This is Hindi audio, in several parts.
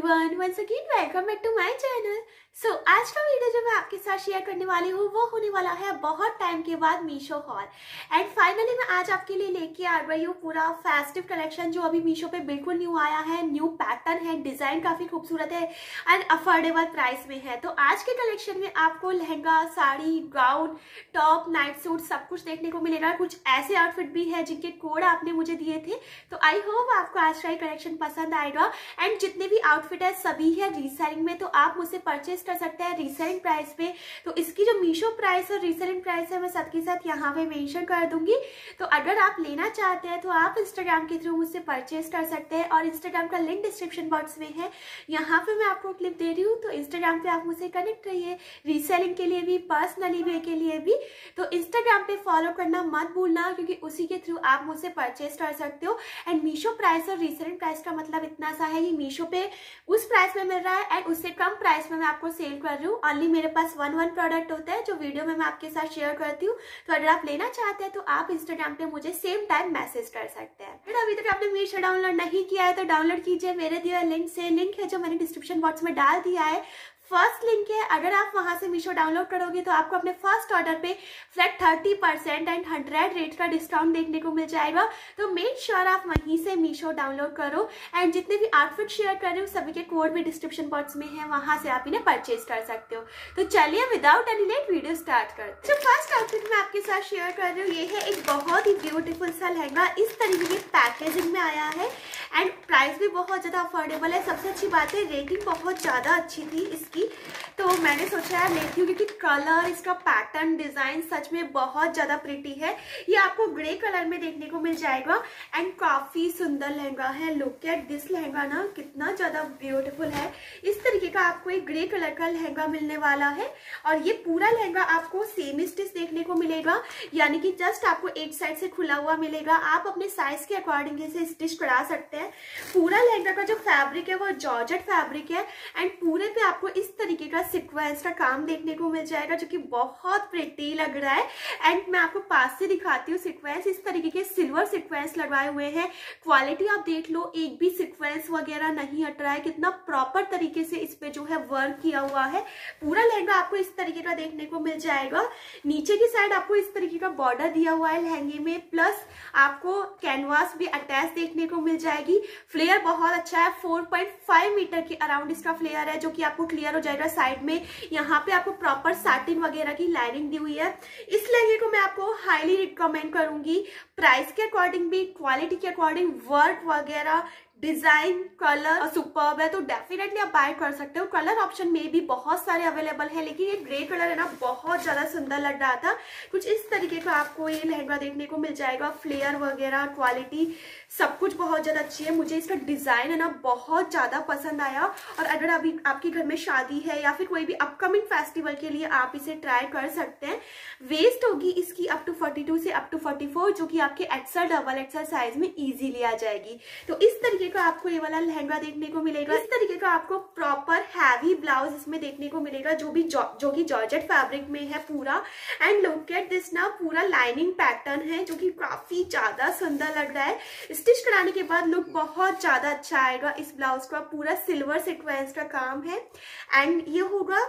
everyone once again welcome back to my channel so आज का वीडियो जो मैं आपके साथ शेयर करने वाली हूँ वो होने वाला है बहुत टाइम के बाद मीशो हॉल एंड फाइनली मैं आज आपके लिए लेके आ रही हूँ पूरा फेस्टिव कलेक्शन जो अभी मीशो पे बिल्कुल न्यू आया है न्यू पैटर्न है डिजाइन काफी खूबसूरत है एंड अफोर्डेबल प्राइस में है तो आज के कलेक्शन में आपको lehenga sari gown top night suit सब कुछ देखने को मिलेगा कुछ ऐसे आउटफिट भी है जिनके कोड आपने मुझे दिए थे तो आई होप आपको आज का कलेक्शन पसंद आएगा एंड जितने भी आउटफिट आउटफिट सभी है रीसेलिंग में तो आप मुझसे परचेज कर सकते हैं रीसेलिंग प्राइस पे तो इसकी जो मीशो प्राइस और रीसेलिंग प्राइस है मैं सबके साथ यहाँ पे मेंशन कर दूंगी तो अगर आप लेना चाहते हैं तो आप इंस्टाग्राम के थ्रू मुझसे परचेज कर सकते हैं और इंस्टाग्राम का लिंक डिस्क्रिप्शन बॉक्स में है यहाँ पे मैं आपको क्लिप दे रही हूँ तो इंस्टाग्राम पे आप मुझसे कनेक्ट रहिए रीसेलिंग के लिए भी पर्सनली वे के लिए भी तो इंस्टाग्राम पे फॉलो करना मत भूलना क्योंकि उसी के थ्रू आप मुझसे परचेज कर सकते हो एंड मीशो प्राइस और रीसेलिंग प्राइस का मतलब इतना सा है कि मीशो पे उस प्राइस में मिल रहा है एंड उससे कम प्राइस में मैं आपको सेल कर रही हूँ ऑनली मेरे पास वन वन प्रोडक्ट होता है जो वीडियो में मैं आपके साथ शेयर करती हूँ तो अगर आप लेना चाहते हैं तो आप इंस्टाग्राम पे मुझे सेम टाइम मैसेज कर सकते हैं अगर अभी तक आपने मीशो डाउनलोड नहीं किया है तो डाउनलोड कीजिए मेरे दिए लिंक से लिंक है जो मैंने डिस्क्रिप्शन बॉक्स में डाल दिया है फर्स्ट लिंक है अगर आप वहां से मीशो डाउनलोड करोगे तो आपको अपने फर्स्ट ऑर्डर पे flat thirty percent and hundred rate का डिस्काउंट देखने को मिल जाएगा तो मेक श्योर sure आप वहीं से मीशो डाउनलोड करो एंड जितने भी आउटफिट शेयर कर रहे हो सभी के कोड भी डिस्क्रिप्शन बॉक्स में है वहां से आप इन्हें परचेज कर सकते हो तो चलिए without any late video start कर तो फर्स्ट आउटफिट मैं आपके साथ शेयर कर रही हूँ ये है एक बहुत ही ब्यूटीफुल सा लहंगा इस तरीके की पैकेजिंग में आया है एंड प्राइस भी बहुत ज़्यादा अफोर्डेबल है सबसे अच्छी बात है रेटिंग बहुत ज़्यादा अच्छी थी इसकी की तो मैंने सोचा है लेती हूँ क्योंकि कलर इसका पैटर्न डिज़ाइन सच में बहुत ज़्यादा प्रिटी है ये आपको ग्रे कलर में देखने को मिल जाएगा एंड काफ़ी सुंदर लहंगा है लुक एट दिस लहंगा ना कितना ज़्यादा ब्यूटिफुल है इस तरीके का आपको एक ग्रे कलर का लहंगा मिलने वाला है और ये पूरा लहंगा आपको सेम स्टिच देखने को मिलेगा यानी कि जस्ट आपको एक साइड से खुला हुआ मिलेगा आप अपने साइज के अकॉर्डिंग इसे स्टिच करा सकते हैं पूरा लहंगा का जो फैब्रिक है वो जॉर्जेट फैब्रिक है एंड पूरे पे आपको इस तरीके का सिक्वेंस का काम देखने को मिल जाएगा जो कि बहुत प्रिटी लग रहा है एंड मैं आपको पास से दिखाती हूँ सिक्वेंस इस तरीके के सिल्वर सिक्वेंस लगवाए हुए हैं क्वालिटी आप देख लो एक भी सिक्वेंस वगैरह नहीं हट रहा है कितना प्रॉपर तरीके से इस पर जो है वर्क किया हुआ है पूरा लहंगा आपको इस तरीके का देखने को मिल जाएगा नीचे की साइड आपको इस तरीके का बॉर्डर दिया हुआ है लहंगे में प्लस आपको कैनवास भी अटैच देखने को मिल जाएगी फ्लेयर बहुत अच्छा है फोर मीटर के अराउंड इसका फ्लेयर है जो कि आपको क्लियर हो जाएगा साइड में यहाँ पे आपको प्रॉपर साटिन वगैरह की लाइनिंग दी हुई है इस लहंगे को मैं आपको हाईली रिकमेंड करूंगी प्राइस के अकॉर्डिंग भी क्वालिटी के अकॉर्डिंग वर्क वगैरह डिजाइन कलर सुपर है तो डेफिनेटली आप बाय कर सकते हो कलर ऑप्शन में भी बहुत सारे अवेलेबल है लेकिन ये ग्रे कलर है ना बहुत ज्यादा सुंदर लग रहा था कुछ इस तरीके का आपको ये लहंगा देखने को मिल जाएगा फ्लेयर वगैरह क्वालिटी सब कुछ बहुत ज्यादा अच्छी है मुझे इसका डिजाइन है ना बहुत ज्यादा पसंद आया और अगर अभी आपके घर में शादी है या फिर कोई भी अपकमिंग फेस्टिवल के लिए आप इसे ट्राई कर सकते हैं वेस्ट होगी इसकी अप टू फोर्टी से अप टू फोर्टी जो कि आपके एक्सल डबल एक्सल साइज में इजीली आ जाएगी तो इस तरीके का आपको ये वाला लहंगा देखने को मिलेगा इस तरीके का आपको प्रॉपर हैवी ब्लाउज इसमें देखने को मिलेगा जो भी जो, जो कि जॉर्जेट फैब्रिक में है पूरा एंड लुक दिस ना पूरा लाइनिंग पैटर्न है जो कि काफी ज्यादा सुंदर लग रहा है स्टिच कराने के बाद लुक बहुत ज्यादा अच्छा आएगा इस ब्लाउज का पूरा सिल्वर सिक्वेंस का काम है एंड ये होगा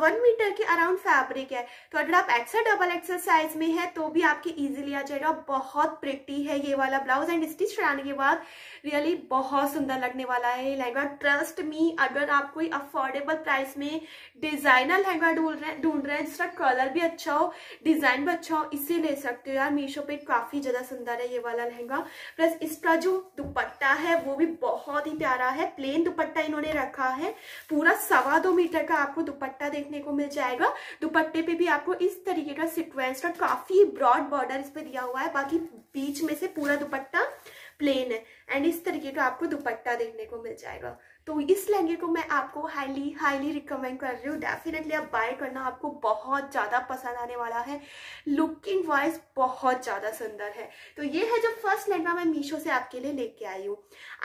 वन मीटर के अराउंड फैब्रिक है तो अगर आप एक्सर डबल एक्सरसाइज में है तो भी आपके इजिली आ जाएगा बहुत प्रिटी है ये वाला ब्लाउज एंड स्टिच कराने के बाद रियली बहुत सुंदर लगने वाला है लहंगा ट्रस्ट मी अगर आप कोई अफोर्डेबल प्राइस में डिजाइनर लहंगा ढूंढ रहे ढूंढ रहे हैं जिसका कलर भी अच्छा हो डिजाइन भी अच्छा हो इसे ले सकते हो यार मीशो पे काफी ज्यादा सुंदर है ये वाला लहंगा प्लस इसका जो दुपट्टा है वो भी बहुत ही प्यारा है प्लेन दुपट्टा इन्होंने रखा है पूरा सवा दो मीटर का आपको दुपट्टा देखने को मिल जाएगा दुपट्टे पे भी आपको इस तरीके का सिक्वेंस का काफी ब्रॉड बॉर्डर इस पर दिया हुआ है बाकी बीच में से पूरा दुपट्टा प्लेन है एंड इस तरीके का आपको दुपट्टा देखने को मिल जाएगा तो इस लहंगे को मैं आपको हाईली हाईली रिकमेंड कर रही हूँ डेफिनेटली आप बाय करना आपको बहुत ज़्यादा पसंद आने वाला है लुकिंग वाइज बहुत ज़्यादा सुंदर है तो ये है जो फर्स्ट लहंगा मैं मीशो से आपके लिए लेके आई हूँ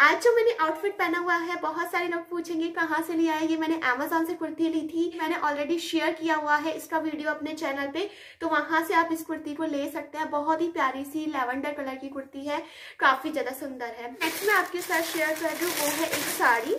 आज जो मैंने आउटफिट पहना हुआ है बहुत सारे लोग पूछेंगे कहाँ से लिया है ये मैंने अमेजोन से कुर्ती ली थी मैंने ऑलरेडी शेयर किया हुआ है इसका वीडियो अपने चैनल पे तो वहां से आप इस कुर्ती को ले सकते हैं बहुत ही प्यारी सी लेवेंडर कलर की कुर्ती है काफी ज्यादा सुंदर है नेक्स्ट मैं आपके साथ शेयर कर रही हूँ वो है एक साड़ी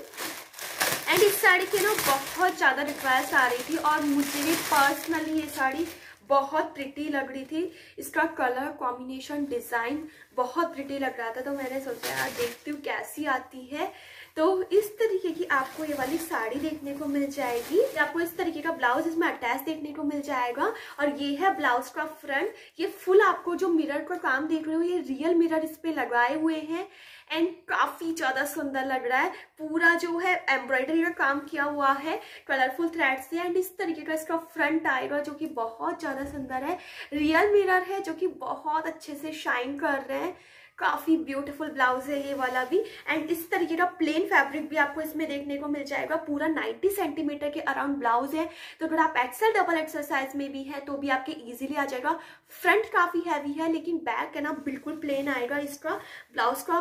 एंड इस साड़ी की ना बहुत ज़्यादा रिक्वेस्ट आ रही थी और मुझे भी पर्सनली ये साड़ी बहुत प्रिटी लग रही थी इसका कलर कॉम्बिनेशन डिज़ाइन बहुत प्रिटी लग रहा था तो मैंने सोचा यार देखती हूँ कैसी आती है तो इस तरीके की आपको ये वाली साड़ी देखने को मिल जाएगी आपको इस तरीके का ब्लाउज इसमें अटैच देखने को मिल जाएगा और ये है ब्लाउज का फ्रंट ये फुल आपको जो मिरर का काम देख रहे हो ये रियल मिरर इस पे लगाए हुए हैं एंड काफ़ी ज़्यादा सुंदर लग रहा है पूरा जो है एम्ब्रॉयडरी का काम किया हुआ है कलरफुल थ्रेड से एंड इस तरीके का इसका फ्रंट आएगा जो कि बहुत ज़्यादा सुंदर है रियल मिरर है जो कि बहुत अच्छे से शाइन कर रहे हैं काफ़ी ब्यूटीफुल ब्लाउज है ये वाला भी एंड इस तरीके का प्लेन फैब्रिक भी आपको इसमें देखने को मिल जाएगा पूरा 90 सेंटीमीटर के अराउंड ब्लाउज है तो अगर आप एक्सल डबल एक्सरसाइज में भी है तो भी आपके इजीली आ जाएगा फ्रंट काफ़ी हैवी है लेकिन बैक है ना बिल्कुल प्लेन आएगा इसका ब्लाउज का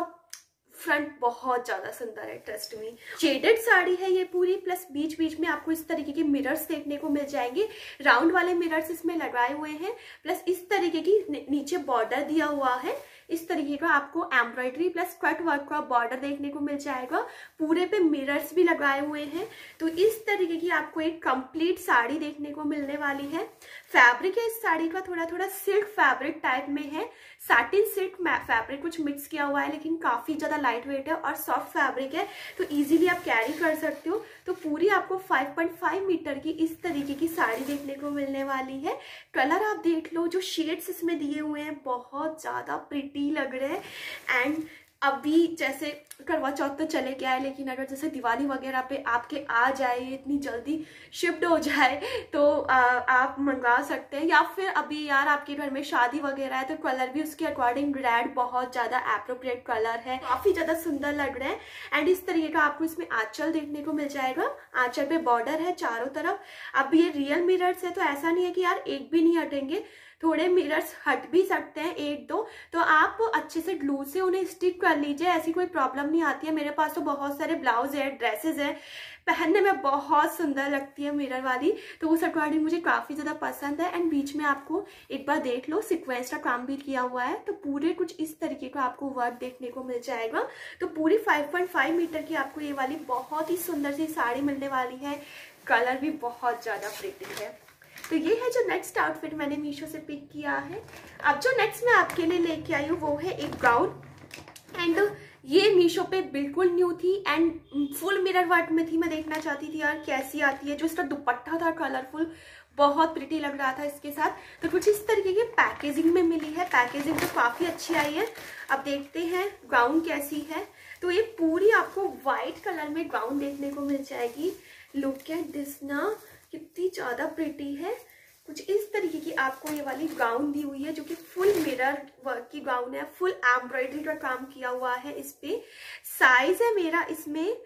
फ्रंट बहुत ज़्यादा सुंदर है ट्रस्ट में शेडेड साड़ी है ये पूरी प्लस बीच बीच में आपको इस तरीके के मिरर्स देखने को मिल जाएंगे राउंड वाले मिरर्स इसमें लगाए हुए हैं प्लस इस तरीके की नीचे बॉर्डर दिया हुआ है इस तरीके का आपको एम्ब्रॉयडरी प्लस कट वर्क का बॉर्डर देखने को मिल जाएगा पूरे पे मिरर्स भी लगाए हुए हैं तो इस तरीके की आपको एक कंप्लीट साड़ी देखने को मिलने वाली है फैब्रिक है इस साड़ी का थोड़ा थोड़ा सिल्क फैब्रिक टाइप में है साटिन सिल्क फैब्रिक कुछ मिक्स किया हुआ है लेकिन काफी ज्यादा लाइट वेट है और सॉफ्ट फैब्रिक है तो इजीली आप कैरी कर सकते हो तो पूरी आपको 5.5 मीटर की इस तरीके की साड़ी देखने को मिलने वाली है कलर आप देख लो जो शेड्स इसमें दिए हुए हैं बहुत ज्यादा प्रिटी लग रहे हैं एंड अभी जैसे करवा चौथ तो चले गया है लेकिन अगर जैसे दिवाली वगैरह पे आपके आ जाए इतनी जल्दी शिफ्ट हो जाए तो आ, आप मंगवा सकते हैं या फिर अभी यार आपके घर में शादी वगैरह है तो कलर भी उसके अकॉर्डिंग रेड बहुत ज़्यादा अप्रोप्रिएट कलर है काफ़ी ज़्यादा सुंदर लग रहे हैं एंड इस तरीके का आपको इसमें आँचल देखने को मिल जाएगा आँचल पर बॉर्डर है चारों तरफ अब ये रियल मिरर्स है तो ऐसा नहीं है कि यार एक भी नहीं हटेंगे थोड़े मिरर्स हट भी सकते हैं एक दो तो आप अच्छे से ग्लू से उन्हें स्टिक कर लीजिए ऐसी कोई प्रॉब्लम नहीं आती है मेरे पास तो बहुत सारे ब्लाउज है ड्रेसेस है पहनने में बहुत सुंदर लगती है मिरर वाली तो उस अकॉर्डिंग मुझे काफ़ी ज़्यादा पसंद है एंड बीच में आपको एक बार देख लो सिक्वेंस का काम भी किया हुआ है तो पूरे कुछ इस तरीके का आपको वर्क देखने को मिल जाएगा तो पूरी 5.5 मीटर की आपको ये वाली बहुत ही सुंदर सी साड़ी मिलने वाली है कलर भी बहुत ज़्यादा फ्रिटिंग है तो ये है जो नेक्स्ट आउटफिट मैंने मीशो से पिक किया है अब जो नेक्स्ट मैं आपके लिए लेके आई हूँ वो है एक ब्राउन एंड ये मीशो पे बिल्कुल न्यू थी एंड फुल मिरर वर्क में थी मैं देखना चाहती थी यार कैसी आती है जो इसका दुपट्टा था कलरफुल बहुत प्रिटी लग रहा था इसके साथ तो कुछ इस तरीके की पैकेजिंग में मिली है पैकेजिंग तो काफ़ी अच्छी आई है अब देखते हैं ग्राउंड कैसी है तो ये पूरी आपको वाइट कलर में ग्राउंड देखने को मिल जाएगी लुक एट दिस ना कितनी ज़्यादा प्रिटी है कुछ इस तरीके की आपको ये वाली गाउन दी हुई है जो कि फुल मिरर वर्क की गाउन है फुल एम्ब्रॉयडरी का काम किया हुआ है इस पे साइज है मेरा इसमें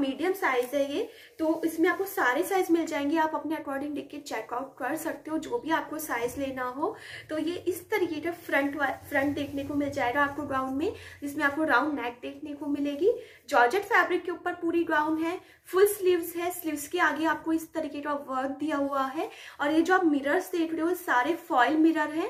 मीडियम साइज है ये तो इसमें आपको सारे साइज मिल जाएंगे आप अपने अकॉर्डिंग देख के चेकआउट कर सकते हो जो भी आपको साइज लेना हो तो ये इस तरीके का फ्रंट फ्रंट देखने को मिल जाएगा आपको गाउन में जिसमें आपको राउंड नेक देखने को मिलेगी जॉर्जेट फैब्रिक के ऊपर पूरी गाउन है फुल स्लीव्स है स्लीव्स के आगे आपको इस तरीके का वर्क दिया हुआ है और ये जो आप मिरर्स देख रहे हो सारे फॉइल मिरर है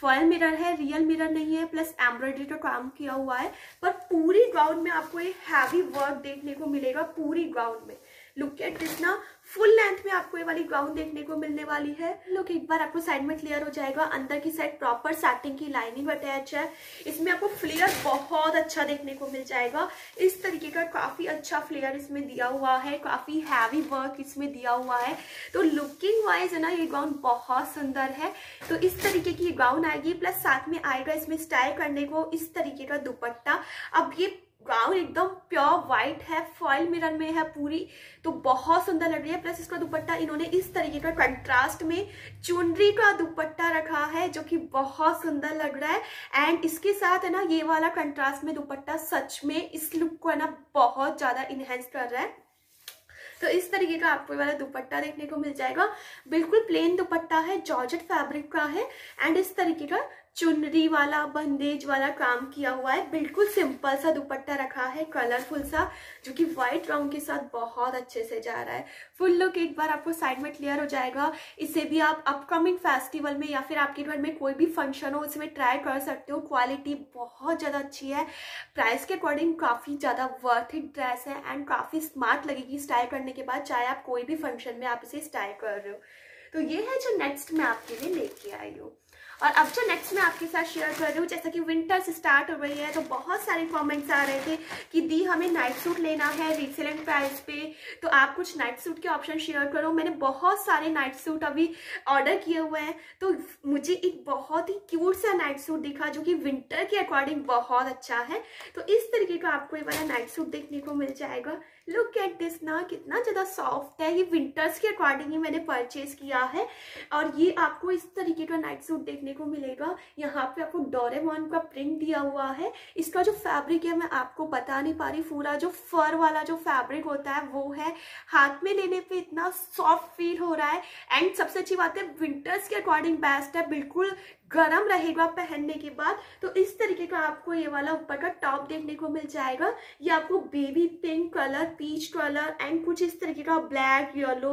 फॉयल मिरर है रियल मिरर नहीं है प्लस एम्ब्रॉयडरी का तो काम किया हुआ है पर पूरी ग्राउंड में आपको ये हैवी वर्क देखने को मिलेगा पूरी ग्राउंड में लुक एट दिस ना फुल लेंथ में आपको ये वाली गाउन देखने को मिलने वाली है लुक एक बार आपको साइड में क्लियर हो जाएगा अंदर की साइड प्रॉपर सैटिंग की लाइनिंग अटैच है इसमें आपको फ्लेयर बहुत अच्छा देखने को मिल जाएगा इस तरीके का काफी अच्छा फ्लेयर इसमें दिया हुआ है काफी हैवी वर्क इसमें दिया हुआ है तो लुकिंग वाइज है ना ये गाउन बहुत सुंदर है तो इस तरीके की गाउन आएगी प्लस साथ में आएगा इसमें स्टाइल करने को इस तरीके का दुपट्टा अब ये ब्राउन एकदम प्योर व्हाइट है फॉइल मिरर में है पूरी तो बहुत सुंदर लग रही है प्लस इसका दुपट्टा इन्होंने इस तरीके का कंट्रास्ट में चुनरी का दुपट्टा रखा है जो कि बहुत सुंदर लग रहा है एंड इसके साथ है ना ये वाला कंट्रास्ट में दुपट्टा सच में इस लुक को है ना बहुत ज़्यादा इन्हेंस कर रहा है तो इस तरीके का आपको वाला दुपट्टा देखने को मिल जाएगा बिल्कुल प्लेन दुपट्टा है जॉर्जेट फैब्रिक का है एंड इस तरीके का चुनरी वाला बंदेज वाला काम किया हुआ है बिल्कुल सिंपल सा दुपट्टा रखा है कलरफुल सा जो कि व्हाइट रंग के साथ बहुत अच्छे से जा रहा है फुल लुक एक बार आपको साइड में क्लियर हो जाएगा इसे भी आप अपकमिंग फेस्टिवल में या फिर आपके घर में कोई भी फंक्शन हो उसमें ट्राई कर सकते हो क्वालिटी बहुत ज़्यादा अच्छी है प्राइस के अकॉर्डिंग काफ़ी ज़्यादा वर्थ इट ड्रेस है एंड काफ़ी स्मार्ट लगेगी स्टाइल करने के बाद चाहे आप कोई भी फंक्शन में आप इसे स्टाइल कर रहे हो तो ये है जो नेक्स्ट मैं आपके लिए लेके आई हूँ और अब जो नेक्स्ट मैं आपके साथ शेयर कर रही हूँ जैसा कि विंटर्स स्टार्ट हो रही है तो बहुत सारे कमेंट्स आ रहे थे कि दी हमें नाइट सूट लेना है रीसेलेंट प्राइस पे तो आप कुछ नाइट सूट के ऑप्शन शेयर करो मैंने बहुत सारे नाइट सूट अभी ऑर्डर किए हुए हैं तो मुझे एक बहुत ही क्यूट सा नाइट सूट दिखा जो कि विंटर के अकॉर्डिंग बहुत अच्छा है तो इस तरीके का आपको ये वाला नाइट सूट देखने को मिल जाएगा लुक एट दिस ना कितना ज़्यादा सॉफ्ट है ये विंटर्स के अकॉर्डिंग ही मैंने परचेज किया है और ये आपको इस तरीके का नाइट सूट देखने देखने को मिलेगा यहाँ पे आपको डोरेमोन का प्रिंट दिया हुआ है इसका जो फैब्रिक है मैं आपको बता नहीं पा रही पूरा जो फर वाला जो फैब्रिक होता है वो है हाथ में लेने पे इतना सॉफ्ट फील हो रहा है एंड सबसे अच्छी बात है विंटर्स के अकॉर्डिंग बेस्ट है बिल्कुल गर्म रहेगा पहनने के बाद तो इस तरीके का आपको ये वाला ऊपर का टॉप देखने को मिल जाएगा ये आपको baby pink colour peach colour and कुछ इस तरीके का ब्लैक येलो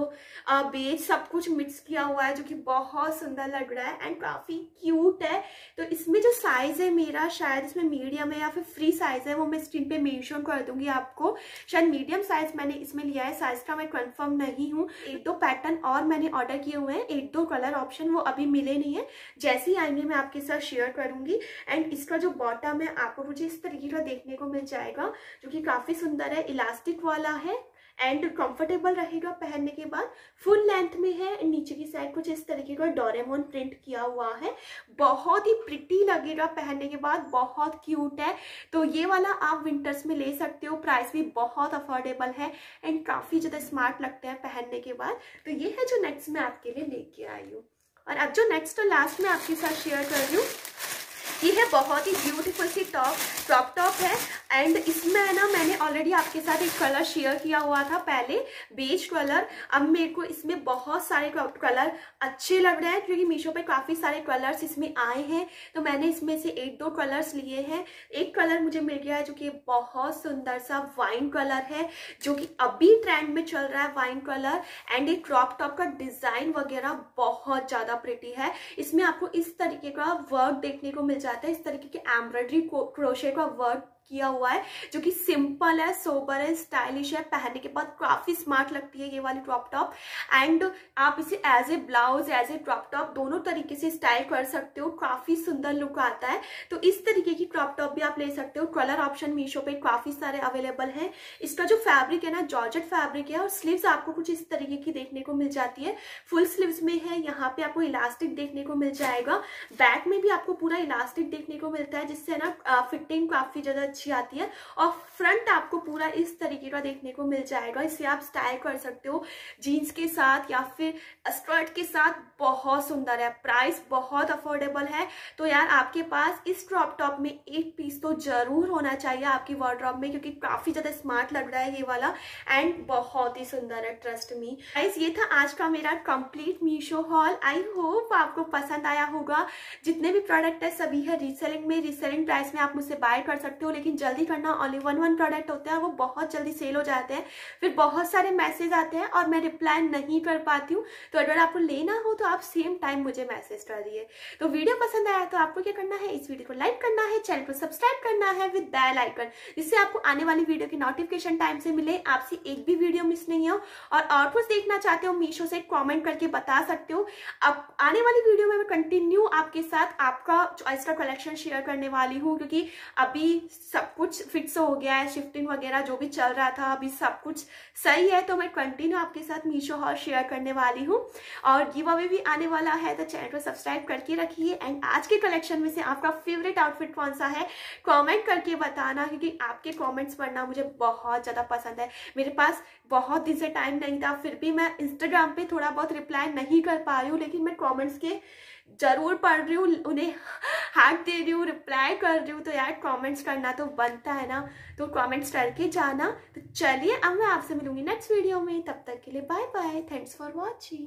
बेज सब कुछ मिक्स किया हुआ है जो कि बहुत सुंदर लग रहा है एंड काफ़ी क्यूट है तो इसमें जो साइज़ है मेरा शायद इसमें मीडियम है या फिर फ्री साइज़ है वो मैं स्क्रीन पे मैंशन कर दूंगी आपको शायद मीडियम साइज़ मैंने इसमें लिया है साइज़ का मैं कन्फर्म नहीं हूँ एक दो तो पैटर्न और मैंने ऑर्डर किए हुए हैं एक दो कलर ऑप्शन वो अभी मिले नहीं है जैसे ही आएंगे मैं आपके साथ शेयर करूंगी एंड इसका जो बॉटम है आपको मुझे इस तरीके का देखने को मिल जाएगा जो कि काफी सुंदर है इलास्टिक वाला है एंड कंफर्टेबल रहेगा पहनने के बाद फुल लेंथ में है नीचे की साइड कुछ इस तरीके का डोरेमोन प्रिंट किया हुआ है बहुत ही प्रिटी लगेगा पहनने के बाद बहुत क्यूट है तो ये वाला आप विंटर्स में ले सकते हो प्राइस भी बहुत अफोर्डेबल है एंड काफ़ी ज़्यादा स्मार्ट लगता है पहनने के बाद तो ये है जो नेक्स्ट मैं आपके लिए लेके आई हूँ और अब जो नेक्स्ट और लास्ट में आपके साथ शेयर कर रही हूँ ये है बहुत ही ब्यूटीफुल सी टॉप क्रॉप टॉप है एंड इसमें है ना मैंने ऑलरेडी आपके साथ एक कलर शेयर किया हुआ था पहले बेज कलर अब मेरे को इसमें बहुत सारे कलर अच्छे लग रहे हैं क्योंकि मीशो पे काफ़ी सारे कलर्स इसमें आए हैं तो मैंने इसमें से एक दो कलर्स लिए हैं एक कलर मुझे मिल गया है जो कि बहुत सुंदर सा वाइन कलर है जो कि अभी ट्रेंड में चल रहा है वाइन कलर एंड एक क्रॉप टॉप का डिज़ाइन वगैरह बहुत ज़्यादा प्रिटी है इसमें आपको इस तरीके का वर्क देखने को मिल जाता है इस तरीके के एम्ब्रॉयडरी क्रोशे का वर्क किया हुआ है जो कि सिंपल है सोबर है स्टाइलिश है पहनने के बाद काफ़ी स्मार्ट लगती है ये वाली क्रॉप टॉप एंड आप इसे as a blouse as a crop top दोनों तरीके से स्टाइल कर सकते हो काफ़ी सुंदर लुक आता है तो इस तरीके की क्रॉप टॉप भी आप ले सकते हो कलर ऑप्शन मीशो पे काफ़ी सारे अवेलेबल है इसका जो फैब्रिक है ना जॉर्जेट फैब्रिक है और स्लीव्स आपको कुछ इस तरीके की देखने को मिल जाती है फुल स्लीव्स में है यहाँ पे आपको इलास्टिक देखने को मिल जाएगा बैक में भी आपको पूरा इलास्टिक देखने को मिलता है जिससे ना फिटिंग काफ़ी ज़्यादा अच्छी आती है और फ्रंट आपको पूरा इस तरीके का देखने को मिल जाएगा इसे आप स्टाइल कर सकते हो जीन्स के साथ या फिर स्कर्ट के साथ बहुत सुंदर है प्राइस बहुत अफोर्डेबल है तो यार आपके पास इस क्रॉप टॉप में एक पीस तो जरूर होना चाहिए आपकी वॉर्ड्रॉप में क्योंकि काफी ज्यादा स्मार्ट लग रहा है ये वाला एंड बहुत ही सुंदर है ट्रस्ट मी गाइस ये था आज का मेरा complete Meesho haul I hope आपको पसंद आया होगा जितने भी प्रोडक्ट है सभी है रीसेलिंग में रीसेलिंग प्राइस में आप मुझसे बाय कर सकते हो लेकिन लेकिन जल्दी करना ओनली वन वन प्रोडक्ट होता है वो बहुत जल्दी सेल हो जाते हैं फिर बहुत सारे मैसेज आते हैं और मैं रिप्लाई नहीं कर पाती हूँ तो अगर आपको लेना हो तो आप सेम टाइम मुझे मैसेज कर दिए तो वीडियो पसंद आया तो आपको क्या करना है इस वीडियो को लाइक करना है चैनल को सब्सक्राइब करना है विद बेल आइकन जिससे आपको आने वाली वीडियो की नोटिफिकेशन टाइम से मिले आपसे एक भी वीडियो मिस नहीं हो और और कुछ देखना चाहते हो मीशो से कमेंट करके बता सकते हो अब आने वाली वीडियो में मैं कंटिन्यू आपके साथ आपका चॉइस का कलेक्शन शेयर करने वाली हूँ क्योंकि अभी सब कुछ फिक्स हो गया है शिफ्टिंग वगैरह जो भी चल रहा था अभी सब कुछ सही है तो मैं कंटिन्यू आपके साथ मीशो हॉल शेयर करने वाली हूँ और गिव अवे भी आने वाला है तो चैनल को सब्सक्राइब करके रखिए एंड आज के कलेक्शन में से आपका फेवरेट आउटफिट कौन सा है कॉमेंट करके बताना क्योंकि आपके कॉमेंट्स पढ़ना मुझे बहुत ज़्यादा पसंद है मेरे पास बहुत दिन से टाइम नहीं था फिर भी मैं इंस्टाग्राम पर थोड़ा बहुत रिप्लाई नहीं कर पा रही हूँ लेकिन मैं कॉमेंट्स के ज़रूर पढ़ रही हूँ उन्हें हैक दे रही हूँ रिप्लाई कर रही हूँ तो यार कमेंट्स करना तो बनता है ना तो कमेंट्स करके जाना तो चलिए अब मैं आपसे मिलूंगी नेक्स्ट वीडियो में तब तक के लिए bye bye thanks for watching